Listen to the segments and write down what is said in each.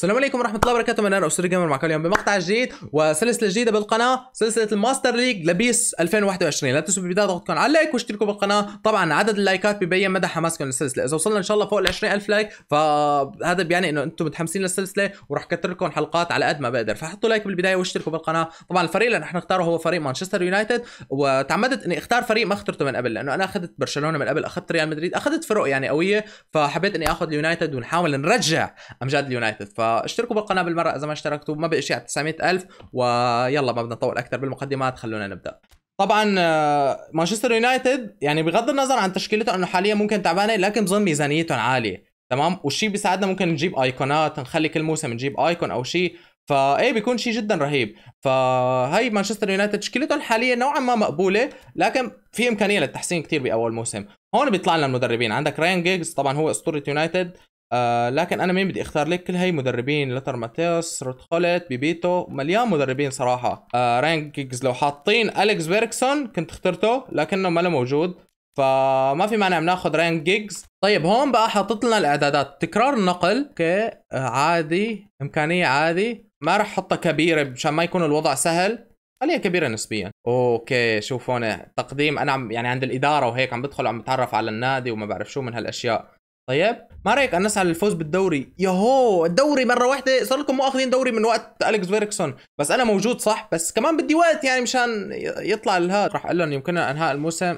السلام عليكم ورحمه الله وبركاته من انا أسر جيمر معكم اليوم بمقطع جديد وسلسله جديده بالقناه سلسله الماستر ليج لبيس 2021 لا تنسوا بالبدايه ضغطكم على اللايك واشتركوا بالقناه طبعا عدد اللايكات ببين مدى حماسكم للسلسله اذا وصلنا ان شاء الله فوق ال 20000 لايك فهذا بيعني انه انتم متحمسين للسلسله وراح كتر لكم حلقات على قد ما بقدر فحطوا لايك بالبدايه واشتركوا بالقناه طبعا الفريق اللي رح نختاره هو فريق مانشستر يونايتد وتعمدت اني اختار فريق ما اخترته من قبل لانه انا اخذت برشلونه من قبل اخذت ريال مدريد اخذت فرق يعني قويه فحبيت اني اخذ اليونايتد ونحاول نرجع امجاد اليونايتد ف فاشتركوا بالقناه بالمره اذا ما اشتركتوا ما بقى شيء على 900000 ويلا ما بدنا نطول اكثر بالمقدمات خلونا نبدا طبعا آه، مانشستر يونايتد يعني بغض النظر عن تشكيلته انه حاليا ممكن تعبانه لكن بظن ميزانيتهم عاليه تمام والشيء بيساعدنا ممكن نجيب ايقونات نخلي كل موسم نجيب ايكون او شيء فايه بيكون شيء جدا رهيب فهي مانشستر يونايتد تشكيلته الحاليه نوعا ما مقبوله لكن في امكانيه للتحسين كثير باول موسم هون بيطلع لنا المدربين عندك راين جيجز طبعا هو اسطوره يونايتد آه لكن انا مين بدي اختار لك كل هي مدربين لتر ماتيوس روت خولت بيبيتو مليان مدربين صراحه آه رانكينجز لو حاطين اليكس بيركسون كنت اخترته لكنه ما له موجود فما في معنى بناخذ رانك جيجز طيب هون بقى حاطط لنا الاعدادات تكرار النقل اوكي آه، عادي امكانيه عادي ما راح احطها كبيره مشان ما يكون الوضع سهل خليها كبيره نسبيا اوكي شوف هون تقديم انا عم يعني عند الاداره وهيك عم بدخل وعم بتعرف على النادي وما بعرف شو من هالاشياء طيب ما رايك ان نسعى للفوز بالدوري يهو الدوري مره واحده صار لكم مو اخذين دوري من وقت اليكس فيركسون بس انا موجود صح بس كمان بدي وقت يعني مشان يطلع الهاد راح اقول لهم يمكننا انهاء الموسم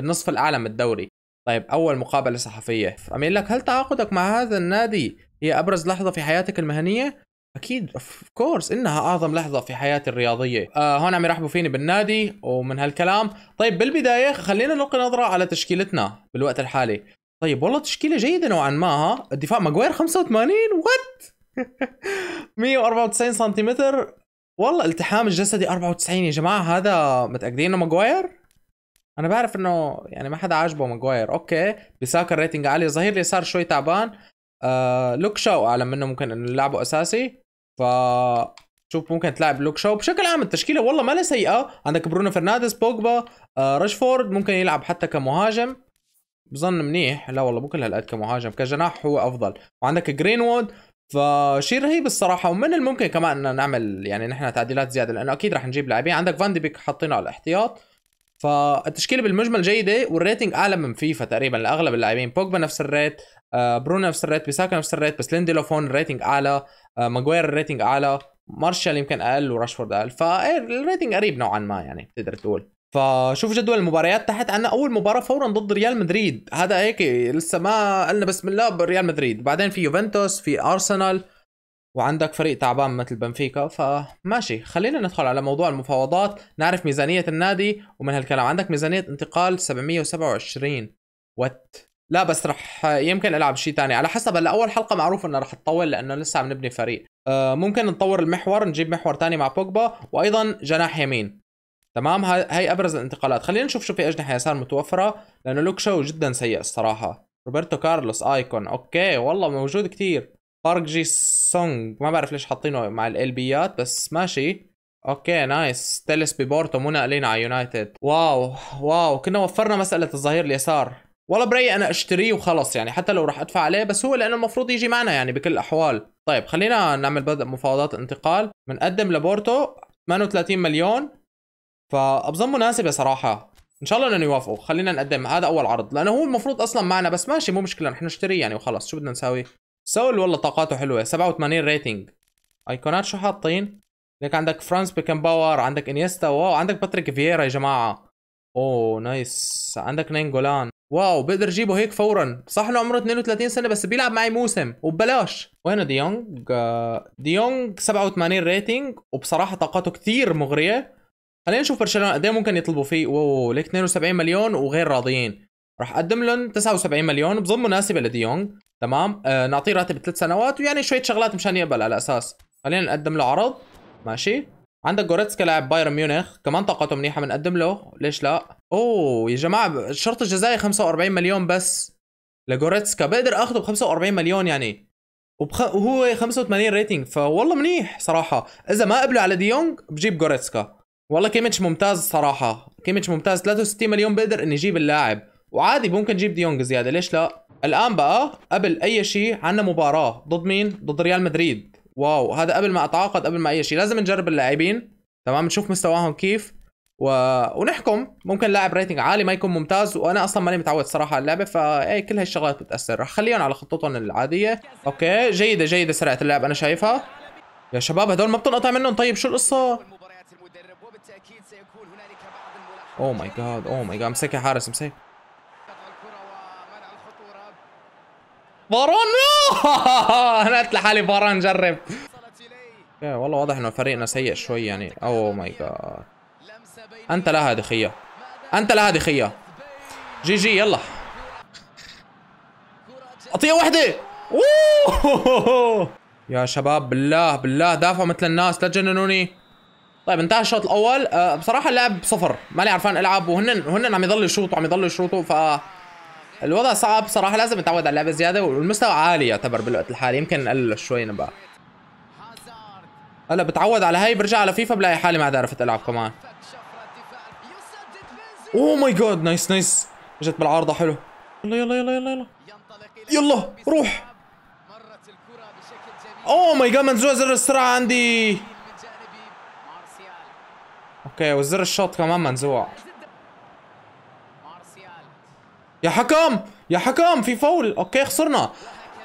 بالنصف الاعلى من الدوري طيب اول مقابله صحفيه عم لك هل تعاقدك مع هذا النادي هي ابرز لحظه في حياتك المهنيه اكيد اوف كورس انها اعظم لحظه في حياتي الرياضيه آه هون عم يرحبوا فيني بالنادي ومن هالكلام طيب بالبدايه خلينا نلقي نظره على تشكيلتنا بالوقت الحالي طيب والله تشكيله جيده نوعا ما ها الدفاع ماجوير 85 وات 194 سنتيمتر والله التحام الجسدي 94 يا جماعه هذا متاكدين انه ماجوير انا بعرف انه يعني ما حدا عاجبه ماجوير اوكي بيساكر ريتنج عالي ظهير اليسار شوي تعبان آه لوك شو اعلم منه ممكن انه يلعبه اساسي ف شوف ممكن تلعب لوك شو بشكل عام التشكيله والله ما لها سيئه عندك برونو فرنانديز بوجبا آه راشفورد ممكن يلعب حتى كمهاجم بظن منيح لا والله مو كل هالقد كمهاجم كجناح هو افضل وعندك جرينوود فشيء رهيب الصراحه ومن الممكن كمان ان نعمل يعني نحن تعديلات زياده لانه اكيد رح نجيب لاعبين عندك فان دي بيك حاطينه على الاحتياط فالتشكيله بالمجمل جيده والريتنج اعلى من فيفا تقريبا لاغلب اللاعبين بوجبا نفس الريت آه، برونو نفس الريت بيساكا نفس الريت بس لينديلوفون الريتنج اعلى آه، ماجوير الريتنج اعلى مارشال يمكن اقل وراشفورد اقل فالريتنج إيه، قريب نوعا ما يعني تقدر تقول فشوف جدول المباريات تحت عندنا اول مباراه فورا ضد ريال مدريد هذا هيك لسه ما قلنا بسم الله بريال مدريد بعدين في يوفنتوس في ارسنال وعندك فريق تعبان مثل بنفيكا فماشي خلينا ندخل على موضوع المفاوضات نعرف ميزانية النادي ومن هالكلام عندك ميزانية انتقال 727 وات لا بس رح يمكن العب شيء ثاني على حسب هلا اول حلقه معروف انه رح تطول لانه لسه عم نبني فريق أه ممكن نطور المحور نجيب محور ثاني مع بوجبا وايضا جناح يمين تمام هاي ابرز الانتقالات خلينا نشوف شو في اجنحه يسار متوفره لانه لوك شو جدا سيء الصراحه روبرتو كارلوس ايكون اوكي والله موجود كثير بارك جي سونغ ما بعرف ليش حاطينه مع الالبيات بس ماشي اوكي نايس تيلس ببورتو مو ناقلين على يونايتد واو واو كنا وفرنا مساله الظهير اليسار والله برأيي انا اشتريه وخلص يعني حتى لو راح ادفع عليه بس هو لانه المفروض يجي معنا يعني بكل الاحوال طيب خلينا نعمل بدء مفاوضات انتقال بنقدم لبورتو 38 مليون فبظن مناسبه صراحه ان شاء الله انه يوافقوا خلينا نقدم هذا اول عرض لانه هو المفروض اصلا معنا بس ماشي مو مشكله نحن نشتريه يعني وخلص شو بدنا نساوي سول والله طاقاته حلوه 87 ريتنج ايقونات شو حاطين لك عندك فرانس بيكن باور عندك انيستا واو عندك باتريك فييرا يا جماعه اوه نايس عندك نين جولان واو بقدر اجيبه هيك فورا صح انه عمره 32 سنه بس بيلعب معي موسم وببلاش وين ديونج ديونج 87 ريتنج وبصراحه طاقاته كثير مغريه خلينا نشوف برشلونه قد ايه ممكن يطلبوا فيه اوه ليك 72 مليون وغير راضيين راح اقدم لهم 79 مليون بظن مناسبه لديونغ تمام آه نعطيه راتب ثلاث سنوات ويعني شويه شغلات مشان يقبل على اساس خلينا نقدم له عرض ماشي عندك جوريتسكا لاعب بايرن ميونخ كمان طاقته منيحه بنقدم له ليش لا اوه يا جماعه الشرط الجزائي 45 مليون بس لجوريتسكا بقدر اخذه ب 45 مليون يعني وبخ... وهو 85 ريتنج فوالله منيح صراحه اذا ما قبلوا على ديونغ بجيب جوريتسكا والله كيميتش ممتاز صراحه كيميتش ممتاز 63 مليون بقدر اني اجيب اللاعب وعادي ممكن اجيب ديونج دي زياده ليش لا الان بقى قبل اي شيء عندنا مباراه ضد مين ضد ريال مدريد واو هذا قبل ما اتعاقد قبل ما اي شيء لازم نجرب اللاعبين تمام نشوف مستواهم كيف و... ونحكم ممكن لاعب ريتنج عالي ما يكون ممتاز وانا اصلا ماني متعود صراحه على اللعبه فاي كل هالشغلات بتاثر رح خليهم على خطتهم العاديه اوكي جيده جيده سرعه اللعب انا شايفها يا شباب هدول ما بتنقطع منهم طيب شو القصه اوه ماي جاد اوه ماي جاد امسكها يا حارس امسكها فارون انا قلت لحالي فاران جرب والله واضح انه فريقنا سيء شوي يعني اوه ماي جاد انت لها دخيه انت لها دخيه جي جي يلا اعطيها وحده اوه يا شباب بالله بالله دافعوا مثل الناس لا تجننوني طيب انتهى الشوط الاول أه بصراحه اللعب صفر ماني عارفان العب وهن وهن عم يضلوا يشوطوا عم يضلوا يشوطوا ف الوضع صعب صراحه لازم نتعود على اللعبه زياده والمستوى عالي يعتبر بالوقت الحالي يمكن قل شوي نبقى هلا بتعود على هاي برجع على فيفا بلاقي حالي ما عاد عرفت العب كمان اوه ماي جاد نايس نايس اجت بالعارضه حلو يلا يلا يلا يلا يلا يلا روح اوه ماي جاد منزوع زر السرعه عندي اوكي وزر الشوط كمان منزوع يا حكم يا حكم في فول اوكي خسرنا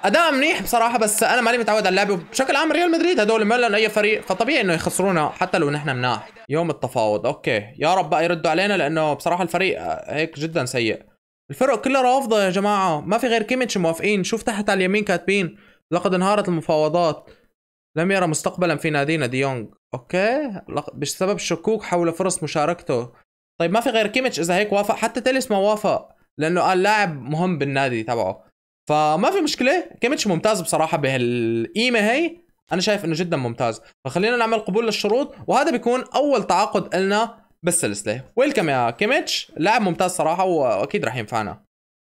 اداء منيح بصراحه بس انا ماني متعود على اللعبه بشكل عام ريال مدريد هدول ملن اي فريق فطبيعي انه يخسرونا حتى لو نحن مناح يوم التفاوض اوكي يا رب بقى يردوا علينا لانه بصراحه الفريق هيك جدا سيء الفرق كلها رافضه يا جماعه ما في غير كيميتش موافقين شوف تحت على اليمين كاتبين لقد انهارت المفاوضات لم يرى مستقبلا في نادينا ديونغ دي اوكي بسبب شكوك حول فرص مشاركته طيب ما في غير كيميتش اذا هيك وافق حتى تيليس ما وافق لانه قال لاعب مهم بالنادي تبعه فما في مشكله كيميتش ممتاز بصراحه بهالقيمه هي انا شايف انه جدا ممتاز فخلينا نعمل قبول للشروط وهذا بيكون اول تعاقد لنا بالسلسله ويلكم يا كيميتش لاعب ممتاز صراحه واكيد راح ينفعنا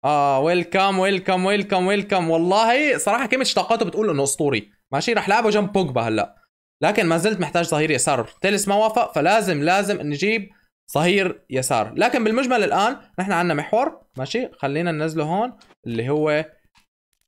اه ويلكم ويلكم ويلكم ويلكم والله صراحه كيميتش طاقاته بتقول انه اسطوري ماشي رح لعبه جنب بوجبا هلا لكن ما زلت محتاج ظهير يسار تيلس ما وافق فلازم لازم نجيب ظهير يسار لكن بالمجمل الان نحن عندنا محور ماشي خلينا ننزله هون اللي هو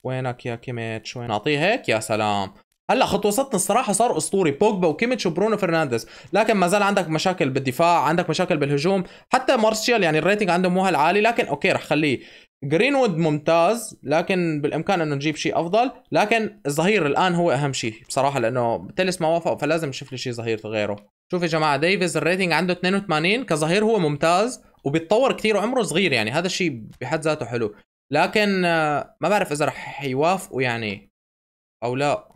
وينك يا كيميتش وين نعطيه هيك يا سلام هلا خط وسطنا الصراحه صار اسطوري بوجبا وكيميتش وبرونو فرنانديز لكن ما زال عندك مشاكل بالدفاع عندك مشاكل بالهجوم حتى مارسيال يعني الريتنج عنده مو هالعالي لكن اوكي رح خليه جرينوود ممتاز لكن بالامكان انه نجيب شيء افضل لكن الظهير الان هو اهم شيء بصراحه لانه تلس ما وافق فلازم نشوف لي شيء ظهير غيره شوف يا جماعه ديفيز الريتنج عنده 82 كظهير هو ممتاز وبيتطور كثير وعمره صغير يعني هذا الشيء بحد ذاته حلو لكن آه، ما بعرف اذا رح يوافقوا يعني او لا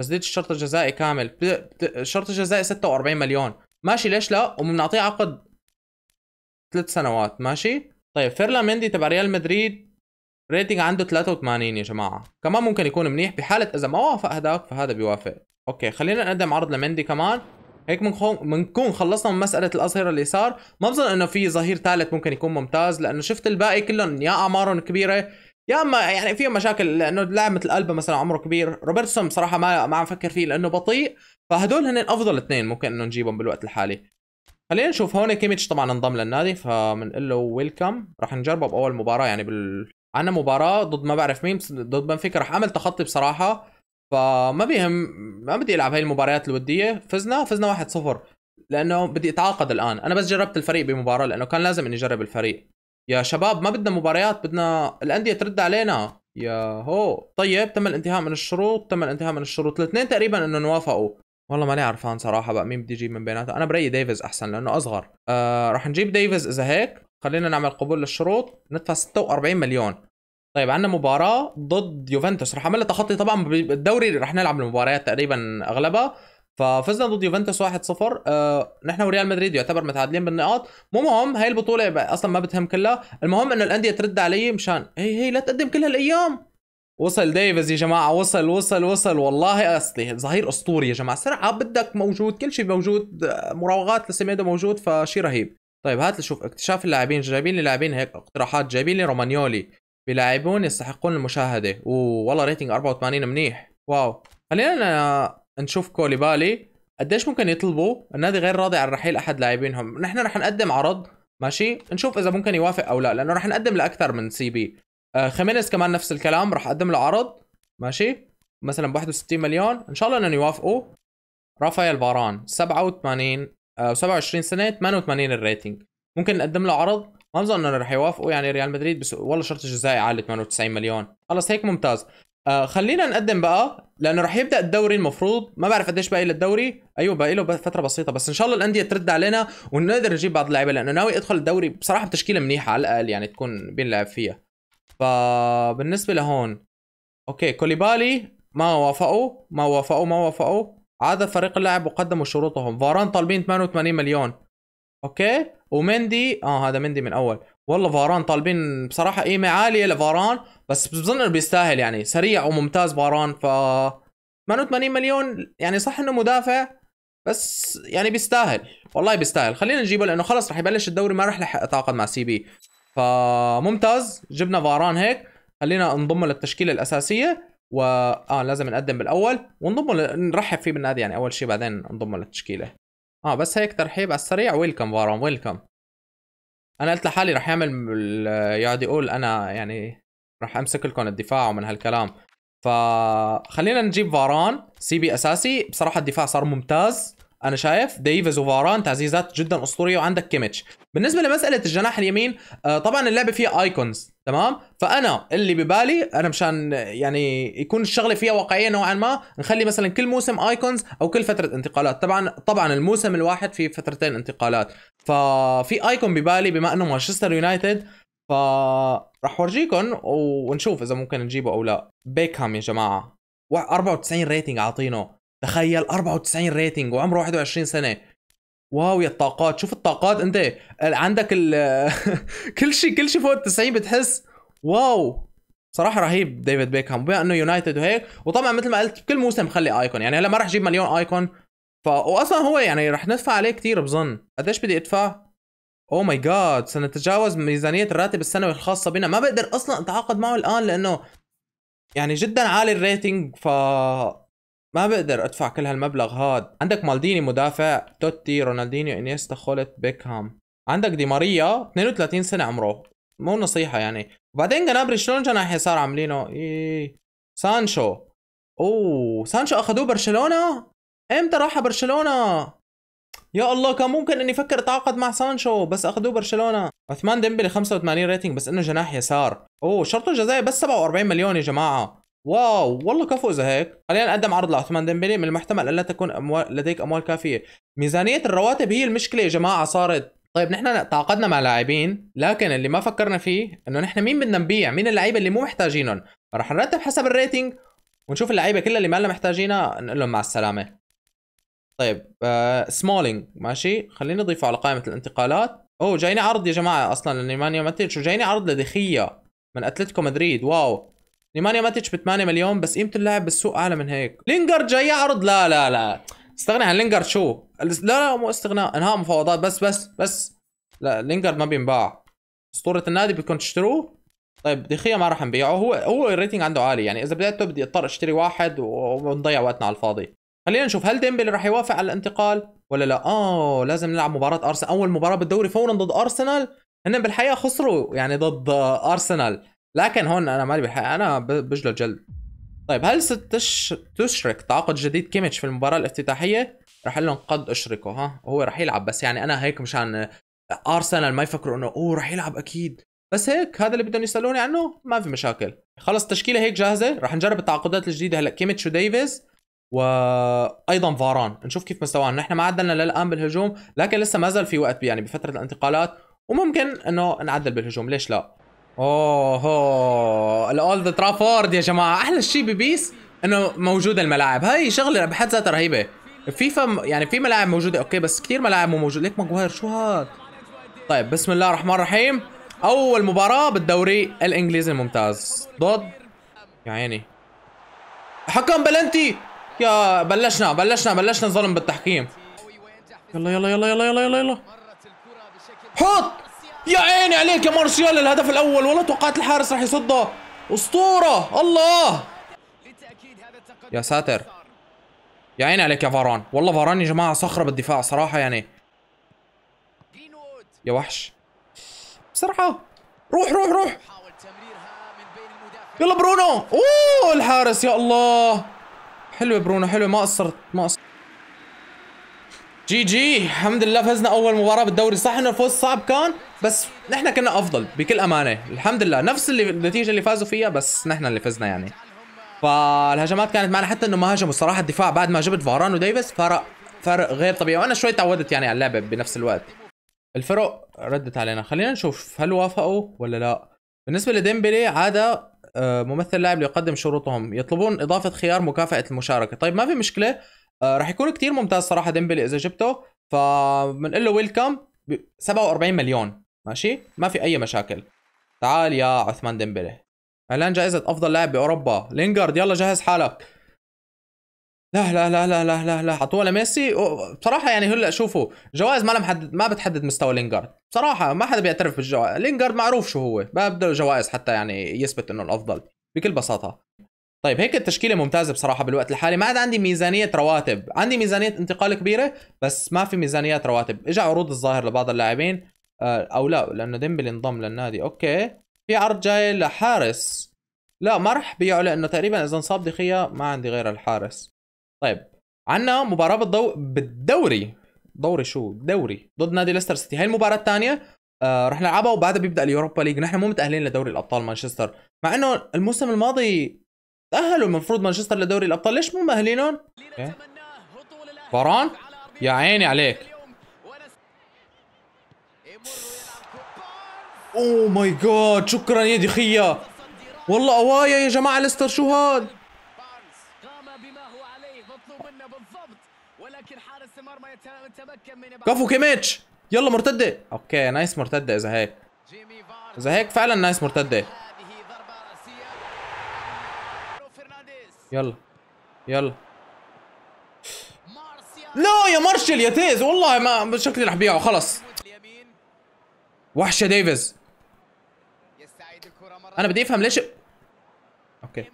تسديد الشرط الجزائي كامل الشرط الجزائي 46 مليون ماشي ليش لا وبنعطيه عقد ثلاث سنوات ماشي طيب مندي تبع ريال مدريد ريتنج عنده 83 يا جماعه كمان ممكن يكون منيح بحاله اذا ما وافق هداك فهذا بيوافق اوكي خلينا نقدم عرض لمندي كمان هيك بنكون خلصنا من مساله الاظهره اللي صار ما بظن انه في ظهير ثالث ممكن يكون ممتاز لانه شفت الباقي كلهم يا اعمارهم كبيره يا اما يعني فيهم مشاكل لانه لاعب مثل البا مثلا عمره كبير روبرتسون بصراحه ما ما عم فكر فيه لانه بطيء فهدول هن افضل اثنين ممكن انه نجيبهم بالوقت الحالي خلينا نشوف هون كيميتش طبعا انضم للنادي فبنقول له ويلكم رح نجربه باول مباراه يعني بال عندنا مباراه ضد ما بعرف مين ضد بنفيكا رح اعمل تخطي بصراحه فما بيهم ما بدي العب هاي المباريات الوديه فزنا فزنا 1-0 لانه بدي اتعاقد الان انا بس جربت الفريق بمباراه لانه كان لازم اني اجرب الفريق يا شباب ما بدنا مباريات بدنا الانديه ترد علينا يا هو طيب تم الانتهاء من الشروط تم الانتهاء من الشروط الاثنين تقريبا انه وافقوا والله ماني عرفان صراحه بقى مين بدي يجيب من بيناتهم انا برايي ديفيز احسن لانه اصغر آه رح نجيب ديفيز اذا هيك خلينا نعمل قبول للشروط ندفع 46 مليون طيب عندنا مباراة ضد يوفنتوس رح اعمل تخطي طبعا بالدوري رح نلعب المباريات تقريبا اغلبها ففزنا ضد يوفنتوس 1-0 آه، نحن وريال مدريد يعتبر متعادلين بالنقاط مو مهم هاي البطوله اصلا ما بتهم كلها المهم انه الانديه ترد علي مشان هي هي لا تقدم كل هالايام وصل ديفيز يا جماعه وصل وصل وصل والله اصلي ظهير اسطوري يا جماعه سرعه بدك موجود كل شيء موجود مراوغات لسيميدو موجود فشيء رهيب طيب هات لشوف اكتشاف اللاعبين جايبين لي لاعبين هيك اقتراحات جايبين لي رومانيولي بلاعبون يستحقون المشاهده والله ريتنج 84 منيح واو خلينا نشوف كوليبالي قديش ممكن يطلبوا النادي غير راضي عن رحيل احد لاعبينهم نحن رح نقدم عرض ماشي نشوف اذا ممكن يوافق او لا لانه رح نقدم لاكثر من سي بي آه، خيمينيز كمان نفس الكلام راح اقدم له عرض ماشي مثلا ب 61 مليون ان شاء الله انهم يوافقوا رافائيل فاران 87 27 آه، سنه 88 الريتنج ممكن نقدم له عرض ما بظن انه رح يوافقوا يعني ريال مدريد بس والله شرط الجزائي عالي 98 مليون خلص هيك ممتاز آه خلينا نقدم بقى لانه رح يبدا الدوري المفروض ما بعرف قديش باقي للدوري ايوه باقي له فتره بسيطه بس ان شاء الله الانديه ترد علينا ونقدر نجيب بعض اللعيبه لانه ناوي ادخل الدوري بصراحه بتشكيله منيحه على الاقل يعني تكون بينلعب فيها فبالنسبه لهون اوكي كوليبالي ما وافقوا ما وافقوا ما وافقوا عاد فريق اللاعب وقدموا شروطهم فاران طالبين 88 مليون اوكي ومندي اه هذا مندي من اول والله فاران طالبين بصراحه قيمه عاليه لفاران بس بظن انه بيستاهل يعني سريع وممتاز فاران ف 88 مليون يعني صح انه مدافع بس يعني بيستاهل والله بيستاهل خلينا نجيبه لانه خلص رح يبلش الدوري ما رح اتعاقد مع سي بي فممتاز جبنا فاران هيك خلينا نضمه للتشكيله الاساسيه و اه لازم نقدم بالاول ونضمه ل... نرحب فيه بالنادي يعني اول شيء بعدين نضمه للتشكيله اه بس هيك ترحيب على السريع ويلكم فاران ويلكم انا قلت لحالي رح يعمل يقعد يقول انا يعني رح امسك لكم الدفاع ومن هالكلام فخلينا نجيب فاران سي بي اساسي بصراحه الدفاع صار ممتاز انا شايف ديفيز وفاران تعزيزات جدا اسطوريه وعندك كيميتش بالنسبه لمساله الجناح اليمين آه، طبعا اللعبه فيها ايكونز تمام فانا اللي ببالي انا مشان يعني يكون الشغله فيها واقعيه نوعا ما نخلي مثلا كل موسم ايكونز او كل فتره انتقالات طبعا طبعا الموسم الواحد في فترتين انتقالات ففي ايكون ببالي بما انه مانشستر يونايتد فراح ورجيكم ونشوف اذا ممكن نجيبه او لا بيكهام يا جماعه 94 ريتنج عاطينه تخيل 94 ريتنج وعمره 21 سنه واو يا الطاقات شوف الطاقات انت عندك ال كل شيء كل شيء فوق ال 90 بتحس واو صراحه رهيب ديفيد بيكهام بما انه يونايتد وهيك وطبعا مثل ما قلت كل موسم خلي ايكون يعني هلا ما راح اجيب مليون ايكون ف واصلا هو يعني رح ندفع عليه كثير بظن قديش بدي ادفع او ماي جاد سنتجاوز ميزانيه الراتب السنوي الخاصه بنا ما بقدر اصلا اتعاقد معه الان لانه يعني جدا عالي الريتنج ف ما بقدر ادفع كل هالمبلغ هاد عندك مالديني مدافع توتي رونالدينيو انيستا خولت بيكهام عندك دي ماريا 32 سنه عمره مو نصيحه يعني وبعدين جنابري شلون جناح يسار عاملينه إيه. سانشو اوه سانشو اخذوه برشلونه امتى راح برشلونه يا الله كان ممكن اني افكر اتعاقد مع سانشو بس اخذوه برشلونه عثمان ديمبلي 85 ريتنج بس انه جناح يسار اوه شرطه الجزائي بس 47 مليون يا جماعه واو والله كفو اذا هيك خلينا نقدم عرض لعثمان ديمبلي من المحتمل الا تكون أموال لديك اموال كافيه ميزانيه الرواتب هي المشكله يا جماعه صارت طيب نحن تعاقدنا مع لاعبين لكن اللي ما فكرنا فيه انه نحن مين بدنا نبيع مين اللعيبه اللي مو محتاجينهم فرح نرتب حسب الريتنج ونشوف اللعيبه كلها اللي ما لنا محتاجينها نقول لهم مع السلامه طيب آه سمولينج ماشي خلينا نضيفه على قائمه الانتقالات اوه جايني عرض يا جماعه اصلا لنيمانيا ماتيتش وجايني عرض لدخية من اتلتيكو مدريد واو نيمانيا ماتش ب 8 مليون بس قيمه اللاعب بالسوق اعلى من هيك لينجارد جاي يعرض لا لا لا استغنى عن لينجارد شو لا لا مو استغناء انهاء مفاوضات بس بس بس لا لينجارد ما بينباع اسطوره النادي بدكم تشتروه طيب دخيا ما راح نبيعه هو هو الريتنج عنده عالي يعني اذا بدأته بدي اضطر اشتري واحد ونضيع وقتنا على الفاضي خلينا نشوف هل ديمبلي راح يوافق على الانتقال ولا لا اه لازم نلعب مباراه ارسنال اول مباراه بالدوري فورا ضد ارسنال هن بالحقيقه خسروا يعني ضد ارسنال لكن هون انا مالي بحق انا بجله جلد طيب هل ستشرك تعاقد جديد كيميتش في المباراه الافتتاحيه رح اقول لهم قد اشركه ها وهو رح يلعب بس يعني انا هيك مشان ارسنال ما يفكروا انه اوه رح يلعب اكيد بس هيك هذا اللي بدهم يسالوني عنه ما في مشاكل خلص التشكيله هيك جاهزه رح نجرب التعاقدات الجديده هلا كيميتش وديفيز وايضا فاران نشوف كيف مستواهم نحن ما عدلنا للان بالهجوم لكن لسه ما زال في وقت يعني بفتره الانتقالات وممكن انه نعدل بالهجوم ليش لا اوه الاولد ترافورد يا جماعه احلى شيء ببيس انه موجوده الملاعب هاي شغله بحد ذاتها رهيبه فيفا يعني في ملاعب موجوده اوكي بس كثير ملاعب مو موجوده ليك ماجواير شو هاد طيب بسم الله الرحمن الرحيم اول مباراه بالدوري الانجليزي الممتاز ضد يا عيني حكم بلنتي يا بلشنا بلشنا بلشنا ظلم بالتحكيم يلا يلا يلا يلا يلا يلا يلا حط يا عيني عليك يا مارسيال الهدف الاول ولا توقعت الحارس راح يصده اسطوره الله يا ساتر يا عيني عليك يا فاران والله فاران يا جماعه صخره بالدفاع صراحه يعني يا وحش بسرعه روح روح روح يلا برونو اوه الحارس يا الله حلوه برونو حلوه ما قصرت ما قصرت جي جي الحمد لله فزنا اول مباراه بالدوري صح انه الفوز صعب كان بس نحن كنا افضل بكل امانه الحمد لله نفس اللي النتيجه اللي فازوا فيها بس نحن اللي فزنا يعني فالهجمات كانت معنا حتى انه ما هجموا الصراحه الدفاع بعد ما جبت فاران وديفيس فرق فرق غير طبيعي وانا شوي تعودت يعني على اللعبه بنفس الوقت الفرق ردت علينا خلينا نشوف هل وافقوا ولا لا بالنسبه لديمبلي عاده آه، ممثل لاعب ليقدم شروطهم يطلبون اضافه خيار مكافاه المشاركه طيب ما في مشكله آه، راح يكون كتير ممتاز صراحه ديمبلي اذا جبته فبنقول له ويلكم 47 مليون ماشي ما في اي مشاكل تعال يا عثمان ديمبلي اعلان جائزه افضل لاعب باوروبا لينجارد يلا جهز حالك لا لا لا لا لا لا لا حطوها لميسي بصراحه يعني هلا شوفوا جوائز ما محدد ما بتحدد مستوى لينجارد بصراحه ما حدا بيعترف بالجوائز لينجارد معروف شو هو ما بده جوائز حتى يعني يثبت انه الافضل بكل بساطه طيب هيك التشكيله ممتازه بصراحه بالوقت الحالي ما عاد عندي ميزانيه رواتب عندي ميزانيه انتقال كبيره بس ما في ميزانيات رواتب اجى عروض الظاهر لبعض اللاعبين آه، او لا لانه ديمبلي انضم للنادي اوكي في عرض جاي لحارس لا ما راح بيعه لانه تقريبا اذا انصاب دخية ما عندي غير الحارس طيب عندنا مباراه بالضو... بالدوري دوري شو دوري ضد نادي ليستر سيتي هاي المباراه الثانيه آه رح نلعبها وبعدها بيبدا اليوروبا ليج نحن مو متاهلين لدوري الابطال مانشستر مع انه الموسم الماضي تأهلوا المفروض مانشستر لدوري الأبطال ليش مو مأهلينهم؟ فاران يا عيني عليك اوه ماي جاد شكرا يا دخية والله أوايا يا جماعة ليستر شو هاد كفو كيميتش يلا مرتدة اوكي نايس مرتدة اذا هيك اذا هيك فعلا نايس مرتدة يلا يلا لا يا مارشل يا تيز والله ما شكلي رح بيعه خلص وحشه ديفيز انا بدي افهم ليش اوكي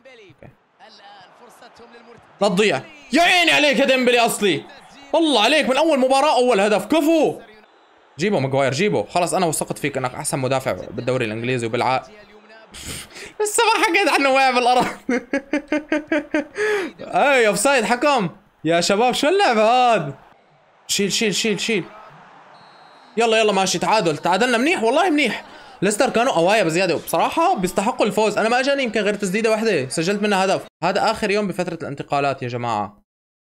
لا تضيع يا عيني عليك يا ديمبلي اصلي والله عليك من اول مباراه اول هدف كفو جيبه ماجواير جيبه خلص انا وثقت فيك انك احسن مدافع بالدوري الانجليزي وبالع بس ما حكيت عنه وقع بالارض اي اوف سايد حكم يا شباب شو اللعبه هاد شيل شيل شيل شيل يلا يلا ماشي تعادل تعادلنا منيح والله منيح ليستر كانوا قوايا بزياده وبصراحه بيستحقوا الفوز انا ما اجاني يمكن غير تسديده واحده سجلت منها هدف هذا اخر يوم بفتره الانتقالات يا جماعه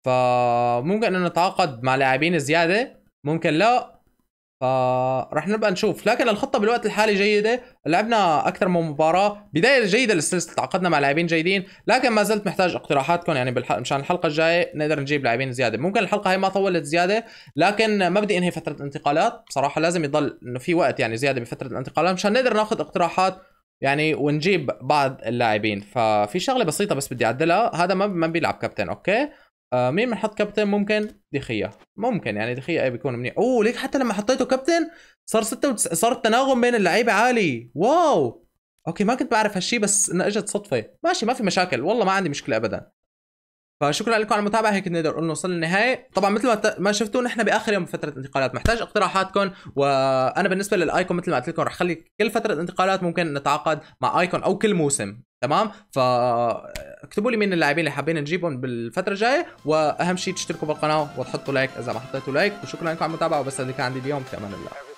فممكن انه نتعاقد مع لاعبين زياده ممكن لا فرح نبقى نشوف لكن الخطه بالوقت الحالي جيده لعبنا اكثر من مباراه بدايه جيده للسلسله تعاقدنا مع لاعبين جيدين لكن ما زلت محتاج اقتراحاتكم يعني بالح... مشان الحلقه الجايه نقدر نجيب لاعبين زياده ممكن الحلقه هي ما طولت زياده لكن ما بدي انهي فتره الانتقالات بصراحه لازم يضل انه في وقت يعني زياده بفتره الانتقالات مشان نقدر ناخذ اقتراحات يعني ونجيب بعض اللاعبين ففي شغله بسيطه بس بدي اعدلها هذا ما ما بيلعب كابتن اوكي آه مين بنحط كابتن ممكن دخية ممكن يعني دخية بيكون منيح اوه ليك حتى لما حطيته كابتن صار 96 صار التناغم بين اللعيبه عالي واو اوكي ما كنت بعرف هالشي بس انه اجت صدفه ماشي ما في مشاكل والله ما عندي مشكله ابدا فشكرا لكم على المتابعه هيك نقدر نقول نوصل للنهايه طبعا مثل ما شفتوا نحن باخر يوم فتره انتقالات محتاج اقتراحاتكم وانا بالنسبه للايكون مثل ما قلت لكم رح خلي كل فتره انتقالات ممكن نتعاقد مع ايكون او كل موسم تمام فاكتبوا لي مين اللاعبين اللي حابين نجيبهم بالفتره الجايه واهم شيء تشتركوا بالقناه وتحطوا لايك اذا ما حطيتوا لايك وشكرا لكم على المتابعه وبس هذا كان عندي اليوم في امان الله